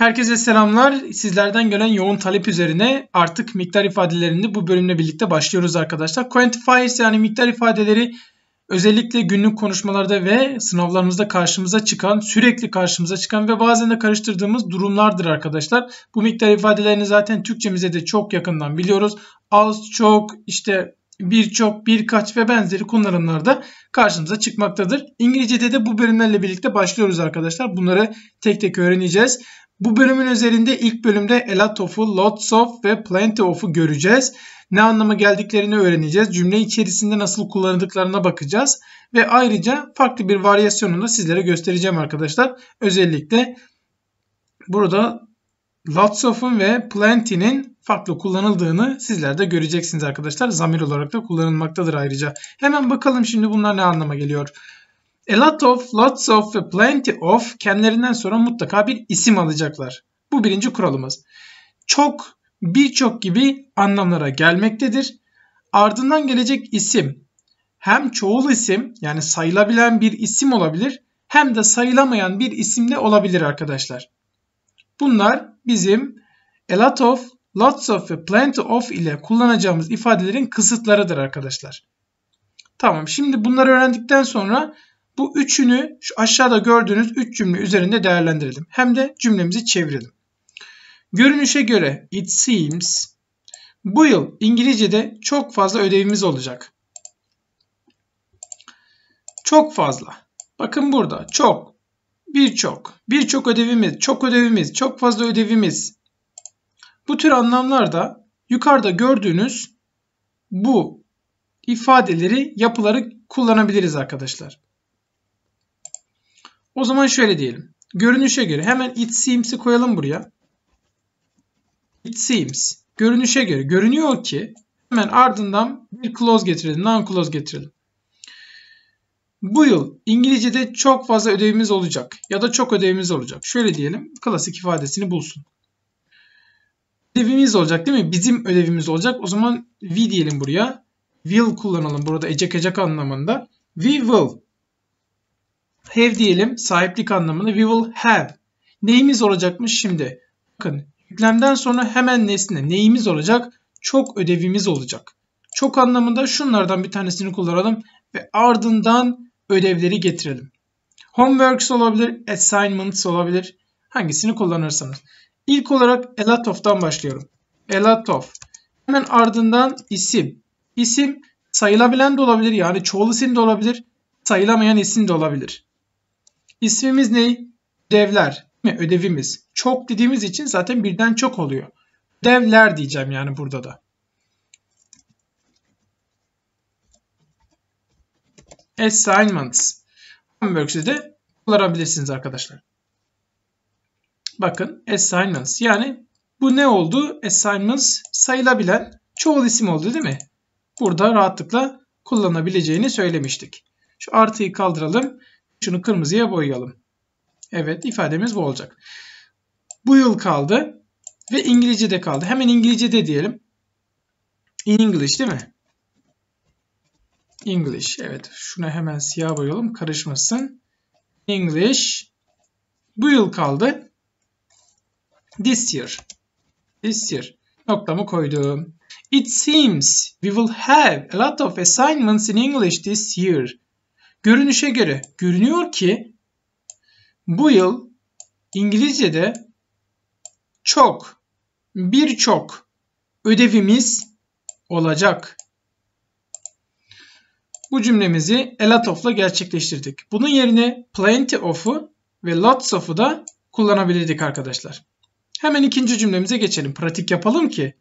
Herkese selamlar. Sizlerden gelen yoğun talep üzerine artık miktar ifadelerini bu bölümle birlikte başlıyoruz arkadaşlar. Quantifiers yani miktar ifadeleri özellikle günlük konuşmalarda ve sınavlarımızda karşımıza çıkan, sürekli karşımıza çıkan ve bazen de karıştırdığımız durumlardır arkadaşlar. Bu miktar ifadelerini zaten Türkçemize de çok yakından biliyoruz. Az, çok, işte birçok, birkaç ve benzeri kullanımlarda karşımıza çıkmaktadır. İngilizce'de de bu bölümlerle birlikte başlıyoruz arkadaşlar. Bunları tek tek öğreneceğiz. Bu bölümün üzerinde ilk bölümde a lot of'u, lots of ve plenty of'u göreceğiz. Ne anlama geldiklerini öğreneceğiz. Cümle içerisinde nasıl kullanıldıklarına bakacağız. Ve ayrıca farklı bir varyasyonunu da sizlere göstereceğim arkadaşlar. Özellikle burada lots of'un ve plenty'nin farklı kullanıldığını sizler de göreceksiniz arkadaşlar. Zamir olarak da kullanılmaktadır ayrıca. Hemen bakalım şimdi bunlar ne anlama geliyor. A lot of, lots of ve plenty of kendilerinden sonra mutlaka bir isim alacaklar. Bu birinci kuralımız. Çok, birçok gibi anlamlara gelmektedir. Ardından gelecek isim hem çoğul isim yani sayılabilen bir isim olabilir hem de sayılamayan bir isim de olabilir arkadaşlar. Bunlar bizim a lot of, lots of ve plenty of ile kullanacağımız ifadelerin kısıtlarıdır arkadaşlar. Tamam şimdi bunları öğrendikten sonra bu üçünü şu aşağıda gördüğünüz üç cümle üzerinde değerlendirelim. Hem de cümlemizi çevirelim. Görünüşe göre it seems bu yıl İngilizce'de çok fazla ödevimiz olacak. Çok fazla. Bakın burada çok, birçok, birçok ödevimiz, çok ödevimiz, çok fazla ödevimiz. Bu tür anlamlarda yukarıda gördüğünüz bu ifadeleri yapıları kullanabiliriz arkadaşlar. O zaman şöyle diyelim. Görünüşe göre hemen it seems'i koyalım buraya. It seems. Görünüşe göre görünüyor ki hemen ardından bir clause getirelim. Non clause getirelim. Bu yıl İngilizce'de çok fazla ödevimiz olacak ya da çok ödevimiz olacak. Şöyle diyelim klasik ifadesini bulsun. Ödevimiz olacak değil mi? Bizim ödevimiz olacak. O zaman we diyelim buraya. Will kullanalım burada ecek ecek anlamında. We will have diyelim sahiplik anlamını. We will have. Neyimiz olacakmış şimdi? Bakın yüklemden sonra hemen nesne neyimiz olacak? Çok ödevimiz olacak. Çok anlamında şunlardan bir tanesini kullanalım ve ardından ödevleri getirelim. Homeworks olabilir, assignments olabilir. Hangisini kullanırsanız. İlk olarak a lot of'tan başlıyorum. A lot of. Hemen ardından isim. İsim sayılabilen de olabilir yani çoğul isim de olabilir sayılamayan isim de olabilir. İsmimiz ne? Devler mi? Ödevimiz. Çok dediğimiz için zaten birden çok oluyor. Devler diyeceğim yani burada da. Assignments. Hamburg'si de kullanabilirsiniz arkadaşlar. Bakın assignments yani bu ne oldu? Assignments sayılabilen çoğul isim oldu değil mi? Burada rahatlıkla kullanabileceğini söylemiştik. Şu artıyı kaldıralım şunu kırmızıya boyayalım. Evet ifademiz bu olacak. Bu yıl kaldı ve İngilizce de kaldı. Hemen İngilizce de diyelim. In English değil mi? English. Evet. Şuna hemen siyah boyayalım. Karışmasın. English. Bu yıl kaldı. This year. This year. Noktamı koydum. It seems we will have a lot of assignments in English this year. Görünüşe göre görünüyor ki bu yıl İngilizce'de çok birçok ödevimiz olacak. Bu cümlemizi a lot of'la gerçekleştirdik. Bunun yerine plenty of'u ve lots of'u da kullanabilirdik arkadaşlar. Hemen ikinci cümlemize geçelim. Pratik yapalım ki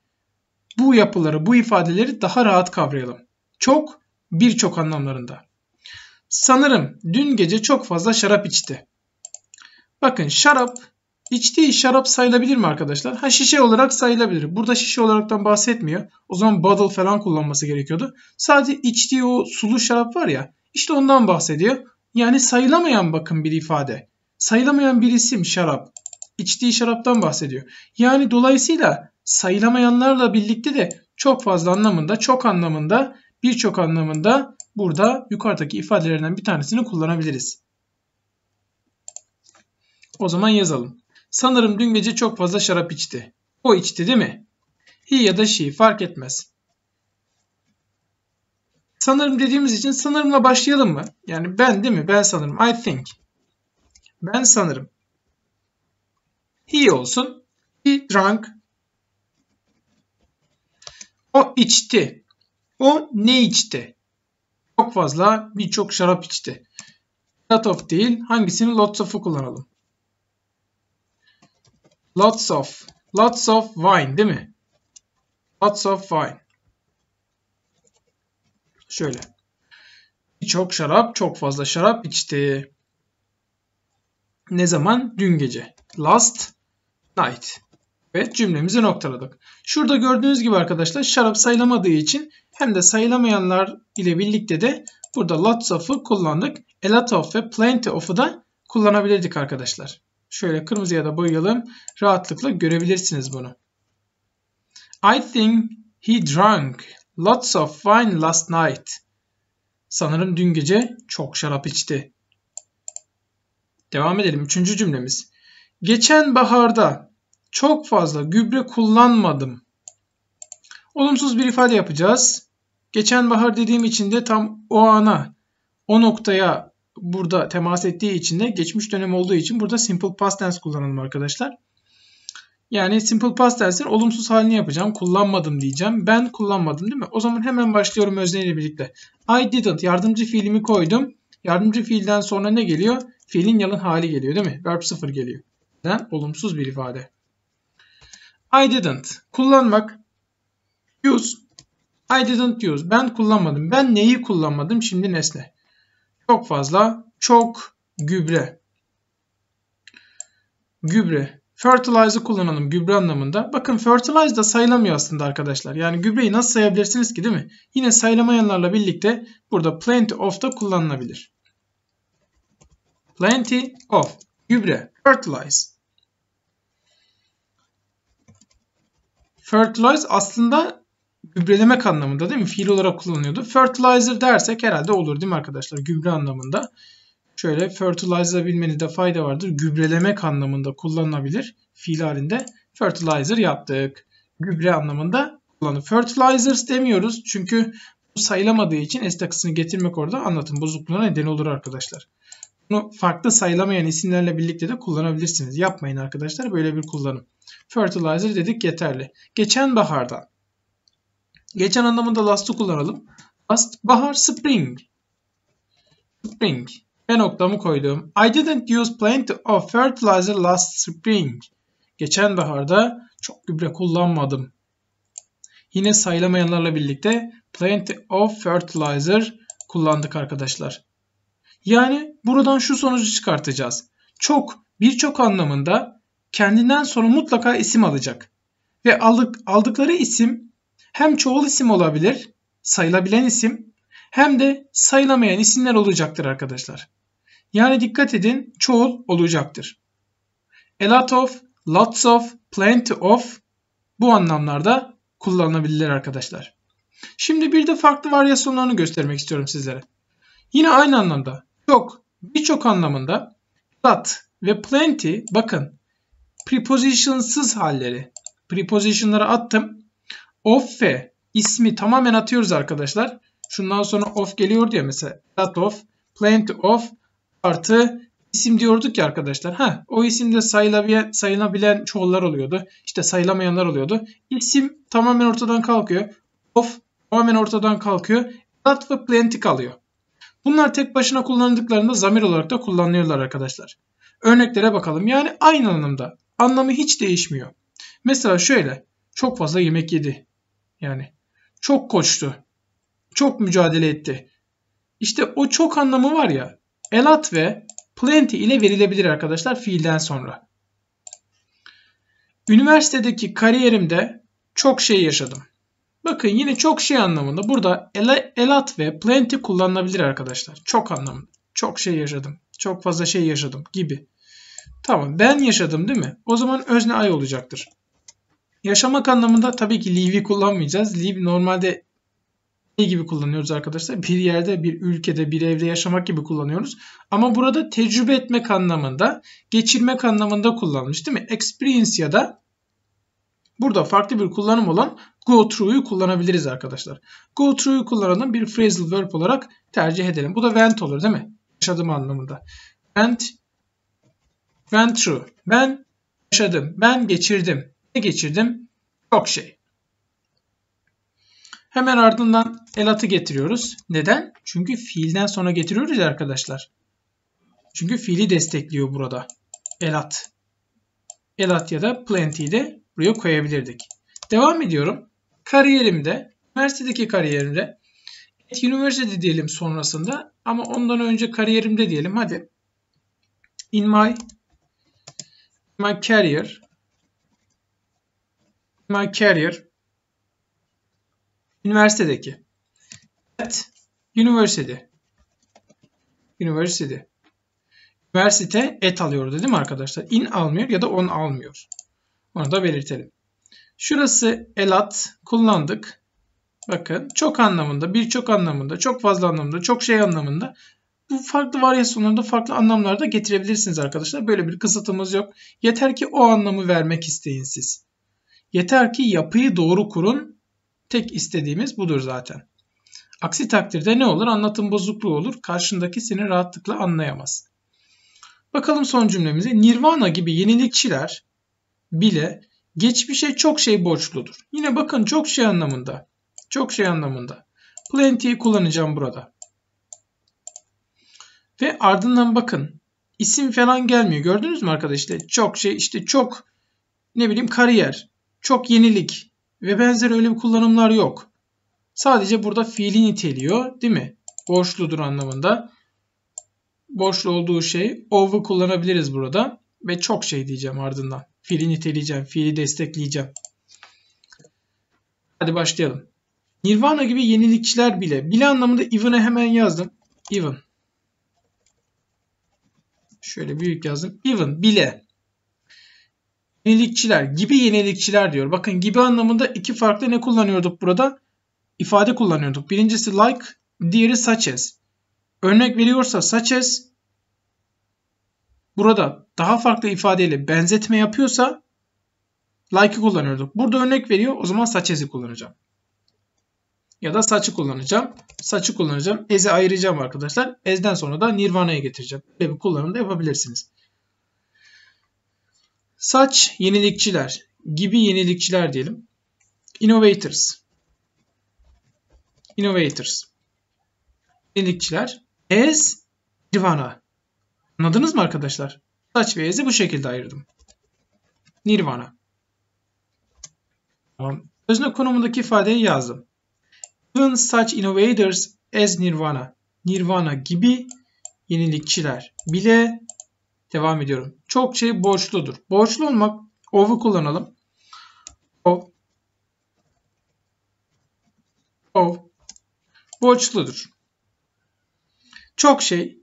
bu yapıları, bu ifadeleri daha rahat kavrayalım. Çok, birçok anlamlarında. Sanırım dün gece çok fazla şarap içti. Bakın şarap içtiği şarap sayılabilir mi arkadaşlar? Ha şişe olarak sayılabilir. Burada şişe olaraktan bahsetmiyor. O zaman bottle falan kullanması gerekiyordu. Sadece içtiği o sulu şarap var ya işte ondan bahsediyor. Yani sayılamayan bakın bir ifade. Sayılamayan bir isim şarap. İçtiği şaraptan bahsediyor. Yani dolayısıyla sayılamayanlarla birlikte de çok fazla anlamında, çok anlamında, birçok anlamında burada yukarıdaki ifadelerinden bir tanesini kullanabiliriz. O zaman yazalım. Sanırım dün gece çok fazla şarap içti. O içti değil mi? He ya da she fark etmez. Sanırım dediğimiz için sanırımla başlayalım mı? Yani ben değil mi? Ben sanırım. I think. Ben sanırım. He olsun. He drank. O içti. O ne içti? çok fazla birçok şarap içti. Lot of değil hangisini lots of'u kullanalım. Lots of. Lots of wine değil mi? Lots of wine. Şöyle. Birçok şarap, çok fazla şarap içti. Ne zaman? Dün gece. Last night. Evet cümlemizi noktaladık. Şurada gördüğünüz gibi arkadaşlar şarap sayılamadığı için hem de sayılamayanlar ile birlikte de burada lots of'u kullandık. A lot of ve plenty of'u da kullanabilirdik arkadaşlar. Şöyle kırmızıya da boyayalım. Rahatlıkla görebilirsiniz bunu. I think he drank lots of wine last night. Sanırım dün gece çok şarap içti. Devam edelim. Üçüncü cümlemiz. Geçen baharda çok fazla gübre kullanmadım. Olumsuz bir ifade yapacağız. Geçen bahar dediğim için de tam o ana, o noktaya burada temas ettiği için de geçmiş dönem olduğu için burada simple past tense kullanalım arkadaşlar. Yani simple past tense'in olumsuz halini yapacağım. Kullanmadım diyeceğim. Ben kullanmadım değil mi? O zaman hemen başlıyorum özneyle birlikte. I didn't yardımcı fiilimi koydum. Yardımcı fiilden sonra ne geliyor? Fiilin yalın hali geliyor değil mi? Verb 0 geliyor. Ben Olumsuz bir ifade. I didn't. Kullanmak. Use. I didn't use. Ben kullanmadım. Ben neyi kullanmadım? Şimdi nesne. Çok fazla. Çok gübre. Gübre. Fertilize'ı kullanalım gübre anlamında. Bakın fertilize da sayılamıyor aslında arkadaşlar. Yani gübreyi nasıl sayabilirsiniz ki değil mi? Yine sayılamayanlarla birlikte burada plenty of da kullanılabilir. Plenty of. Gübre. Fertilize. Fertilize aslında gübrelemek anlamında değil mi? Fiil olarak kullanıyordu. Fertilizer dersek herhalde olur değil mi arkadaşlar? Gübre anlamında. Şöyle fertilizer de fayda vardır. Gübrelemek anlamında kullanılabilir. Fiil halinde fertilizer yaptık. Gübre anlamında kullanılır. Fertilizers demiyoruz çünkü bu sayılamadığı için S takısını getirmek orada anlatım bozukluğuna neden olur arkadaşlar. Bunu farklı sayılamayan isimlerle birlikte de kullanabilirsiniz. Yapmayın arkadaşlar böyle bir kullanım. Fertilizer dedik yeterli. Geçen bahardan. Geçen anlamında last'ı kullanalım. Last bahar spring. Spring. Ben oklamı koydum. I didn't use plenty of fertilizer last spring. Geçen baharda çok gübre kullanmadım. Yine sayılamayanlarla birlikte plenty of fertilizer kullandık arkadaşlar. Yani buradan şu sonucu çıkartacağız. Çok birçok anlamında kendinden sonra mutlaka isim alacak. Ve aldık, aldıkları isim hem çoğul isim olabilir, sayılabilen isim hem de sayılamayan isimler olacaktır arkadaşlar. Yani dikkat edin çoğul olacaktır. A lot of, lots of, plenty of bu anlamlarda kullanılabilir arkadaşlar. Şimdi bir de farklı varyasyonlarını göstermek istiyorum sizlere. Yine aynı anlamda çok, birçok anlamında lot ve plenty bakın preposition'sız halleri. Preposition'ları attım. Of ve ismi tamamen atıyoruz arkadaşlar. Şundan sonra of geliyor diye mesela that of, plenty of artı isim diyorduk ya arkadaşlar. Ha, o isimde sayılabilen, sayılabilen çoğullar oluyordu. İşte sayılamayanlar oluyordu. İsim tamamen ortadan kalkıyor. Of tamamen ortadan kalkıyor. That ve plenty kalıyor. Bunlar tek başına kullanıldıklarında zamir olarak da kullanılıyorlar arkadaşlar. Örneklere bakalım. Yani aynı anlamda anlamı hiç değişmiyor. Mesela şöyle çok fazla yemek yedi. Yani çok koştu. Çok mücadele etti. İşte o çok anlamı var ya. Elat ve plenty ile verilebilir arkadaşlar fiilden sonra. Üniversitedeki kariyerimde çok şey yaşadım. Bakın yine çok şey anlamında burada elat ve plenty kullanılabilir arkadaşlar. Çok anlamında. Çok şey yaşadım. Çok fazla şey yaşadım gibi. Tamam ben yaşadım değil mi? O zaman özne I olacaktır. Yaşamak anlamında tabii ki live'i kullanmayacağız. Live normalde ne gibi kullanıyoruz arkadaşlar? Bir yerde, bir ülkede, bir evde yaşamak gibi kullanıyoruz. Ama burada tecrübe etmek anlamında, geçirmek anlamında kullanmış değil mi? Experience ya da burada farklı bir kullanım olan go through'u kullanabiliriz arkadaşlar. Go through'u kullanalım bir phrasal verb olarak tercih edelim. Bu da went olur değil mi? Yaşadım anlamında. Went Went through. Ben yaşadım. Ben geçirdim. Ne geçirdim? Çok şey. Hemen ardından Elatı getiriyoruz. Neden? Çünkü fiilden sonra getiriyoruz arkadaşlar. Çünkü fiili destekliyor burada. Elat. Elat ya da plenty'yi de buraya koyabilirdik. Devam ediyorum. Kariyerimde, üniversitedeki kariyerimde, et üniversite diyelim sonrasında ama ondan önce kariyerimde diyelim. Hadi. In my my career my career üniversitedeki at university university üniversite et alıyordu değil mi arkadaşlar? In almıyor ya da on almıyor. Onu da belirtelim. Şurası elat kullandık. Bakın çok anlamında, birçok anlamında, çok fazla anlamında, çok şey anlamında bu farklı varyasyonlarda farklı anlamlarda getirebilirsiniz arkadaşlar. Böyle bir kısıtımız yok. Yeter ki o anlamı vermek isteyin siz. Yeter ki yapıyı doğru kurun. Tek istediğimiz budur zaten. Aksi takdirde ne olur? Anlatım bozukluğu olur. Karşındaki seni rahatlıkla anlayamaz. Bakalım son cümlemize. Nirvana gibi yenilikçiler bile geçmişe çok şey borçludur. Yine bakın çok şey anlamında. Çok şey anlamında. Plenty'yi kullanacağım burada. Ve ardından bakın isim falan gelmiyor. Gördünüz mü arkadaşlar? Çok şey işte çok ne bileyim kariyer, çok yenilik ve benzeri öyle bir kullanımlar yok. Sadece burada fiili niteliyor değil mi? Borçludur anlamında. Borçlu olduğu şey of'u kullanabiliriz burada. Ve çok şey diyeceğim ardından. Fiili niteleyeceğim, fiili destekleyeceğim. Hadi başlayalım. Nirvana gibi yenilikçiler bile. Bile anlamında even'e hemen yazdım. Even. Şöyle büyük yazdım. Even bile. Yenilikçiler gibi yenilikçiler diyor. Bakın gibi anlamında iki farklı ne kullanıyorduk burada? İfade kullanıyorduk. Birincisi like, diğeri such as. Örnek veriyorsa such as burada daha farklı ifadeyle benzetme yapıyorsa like'ı kullanıyorduk. Burada örnek veriyor o zaman such as'i kullanacağım ya da saçı kullanacağım. Saçı kullanacağım. Eze ayıracağım arkadaşlar. Ezden sonra da Nirvana'ya getireceğim. Böyle bir kullanım da yapabilirsiniz. Saç yenilikçiler gibi yenilikçiler diyelim. Innovators. Innovators. Yenilikçiler. Ez, Nirvana. Anladınız mı arkadaşlar? Saç ve ezi bu şekilde ayırdım. Nirvana. Tamam. Özne konumundaki ifadeyi yazdım. Even such innovators as Nirvana, Nirvana gibi yenilikçiler bile devam ediyorum. Çok şey borçludur. Borçlu olmak of'u kullanalım. Of. Of. Borçludur. Çok şey.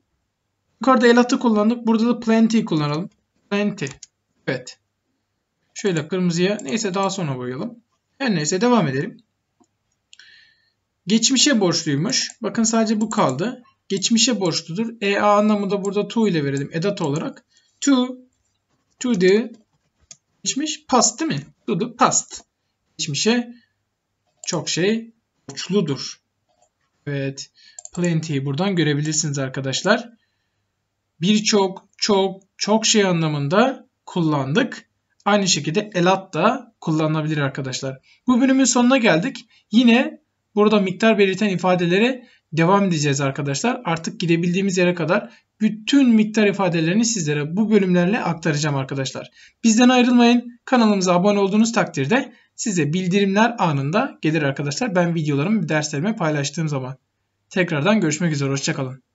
Yukarıda elatı kullandık. Burada da plenty kullanalım. Plenty. Evet. Şöyle kırmızıya. Neyse daha sonra boyayalım. Her neyse devam edelim. Geçmişe borçluymuş. Bakın sadece bu kaldı. Geçmişe borçludur. EA anlamı da burada to ile verelim edat olarak. To, to the geçmiş past değil mi? To the past. Geçmişe çok şey borçludur. Evet. Plenty'yi buradan görebilirsiniz arkadaşlar. Birçok, çok, çok şey anlamında kullandık. Aynı şekilde elat da kullanılabilir arkadaşlar. Bu bölümün sonuna geldik. Yine Burada miktar belirten ifadelere devam edeceğiz arkadaşlar. Artık gidebildiğimiz yere kadar bütün miktar ifadelerini sizlere bu bölümlerle aktaracağım arkadaşlar. Bizden ayrılmayın. Kanalımıza abone olduğunuz takdirde size bildirimler anında gelir arkadaşlar. Ben videolarımı derslerime paylaştığım zaman. Tekrardan görüşmek üzere. Hoşçakalın.